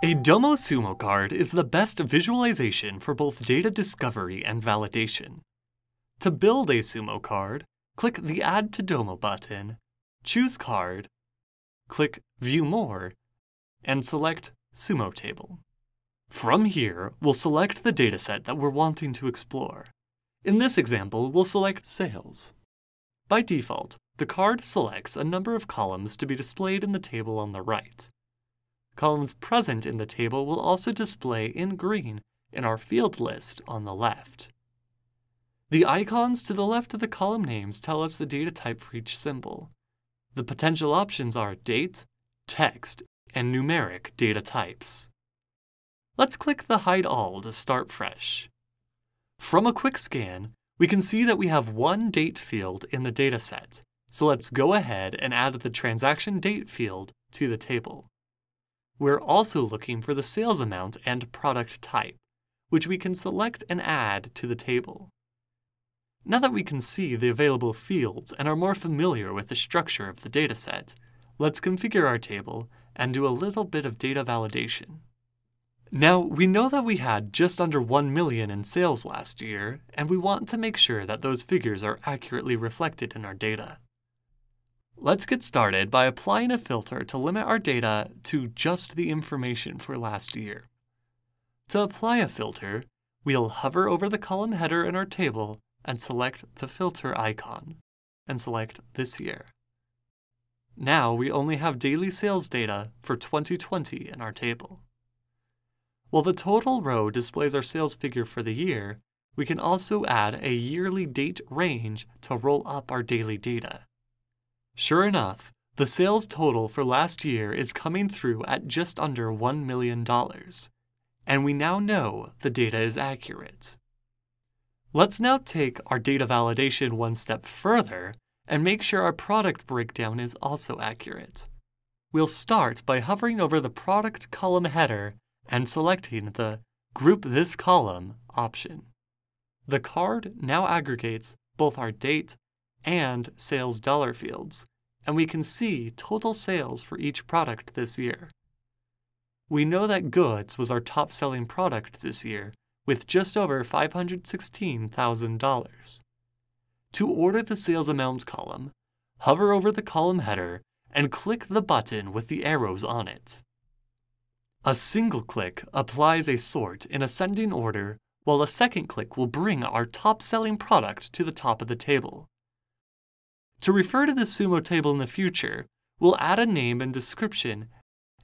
A Domo Sumo card is the best visualization for both data discovery and validation. To build a Sumo card, click the Add to Domo button, choose Card, click View More, and select Sumo Table. From here, we'll select the dataset that we're wanting to explore. In this example, we'll select Sales. By default, the card selects a number of columns to be displayed in the table on the right. Columns present in the table will also display in green in our field list on the left. The icons to the left of the column names tell us the data type for each symbol. The potential options are date, text, and numeric data types. Let's click the Hide All to start fresh. From a quick scan, we can see that we have one date field in the dataset, so let's go ahead and add the transaction date field to the table. We're also looking for the sales amount and product type, which we can select and add to the table. Now that we can see the available fields and are more familiar with the structure of the dataset, let's configure our table and do a little bit of data validation. Now, we know that we had just under 1 million in sales last year, and we want to make sure that those figures are accurately reflected in our data. Let's get started by applying a filter to limit our data to just the information for last year. To apply a filter, we'll hover over the column header in our table and select the filter icon, and select this year. Now we only have daily sales data for 2020 in our table. While the total row displays our sales figure for the year, we can also add a yearly date range to roll up our daily data. Sure enough, the sales total for last year is coming through at just under $1 million, and we now know the data is accurate. Let's now take our data validation one step further and make sure our product breakdown is also accurate. We'll start by hovering over the product column header and selecting the Group This Column option. The card now aggregates both our date and sales dollar fields, and we can see total sales for each product this year. We know that goods was our top selling product this year, with just over $516,000. To order the sales amounts column, hover over the column header and click the button with the arrows on it. A single click applies a sort in ascending order, while a second click will bring our top selling product to the top of the table. To refer to the sumo table in the future, we'll add a name and description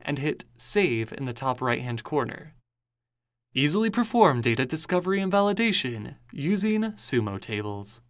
and hit Save in the top right-hand corner. Easily perform data discovery and validation using sumo tables.